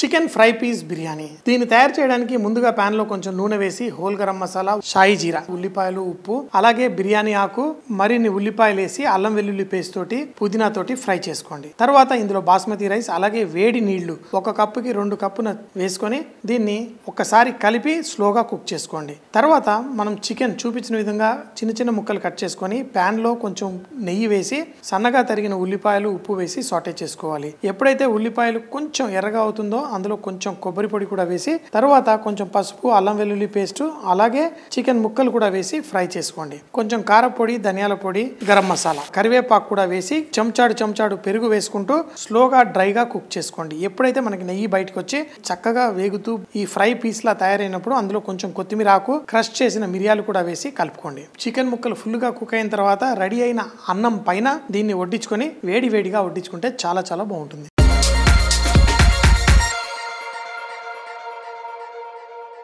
chicken fry piece biryani దీన్ని తయారు చేయడానికి ముందుగా ప్యాన్ లో కొంచెం నూనె వేసి హోల్ గరం మసాలా షాయి జీరా ఉల్లిపాయలు ఉప్పు అలాగే బిర్యానీ ఆకు మరిన్ని ఉల్లిపాయలు వేసి అల్లం వెల్లుల్లి పేస్ట్ తోటి పుదీనా తోటి ఫ్రై చేసుకోండి తర్వాత ఇందులో బాస్మతి రైస్ అలాగే వేడి నీళ్లు ఒక కప్పుకి రెండు కప్పున వేసుకొని దీన్ని ఒక్కసారి కలిపి స్లోగా కుక్ చేసుకోండి తర్వాత మనం చికెన్ చూపించిన విధంగా చిన్న చిన్న ముక్కలు కట్ చేసుకొని లో కొంచెం నెయ్యి వేసి సన్నగా తరిగిన ఉల్లిపాయలు ఉప్పు వేసి సాటే చేసుకోవాలి ఎప్పుడైతే ఉల్లిపాయలు కొంచెం ఎర్రగా అవుతుందో అందులో కొంచెం కొబ్బరి పొడి కూడా వేసి తర్వాత కొంచెం పసుపు అల్లం వెల్లుల్లి పేస్ట్ అలాగే చికెన్ ముక్కలు కూడా వేసి ఫ్రై చేసుకోండి కొంచెం కారపొడి ధనియాల పొడి గరం మసాలా కరివేపాకు కూడా వేసి చెంచాడు చెంచాడు పెరుగు వేసుకుంటూ స్లోగా డ్రైగా కుక్ చేసుకోండి ఎప్పుడైతే మనకి నెయ్యి బయటకు వచ్చి చక్కగా వేగుతూ ఈ ఫ్రై పీస్ లా తయారైనప్పుడు అందులో కొంచెం కొత్తిమీర ఆకు క్రష్ చేసిన మిరియాలు కూడా వేసి కలుపుకోండి చికెన్ ముక్కలు ఫుల్గా కుక్ అయిన తర్వాత రెడీ అయిన అన్నం పైన దీన్ని వడ్డించుకొని వేడి వేడిగా వడ్డించుకుంటే చాలా చాలా బాగుంటుంది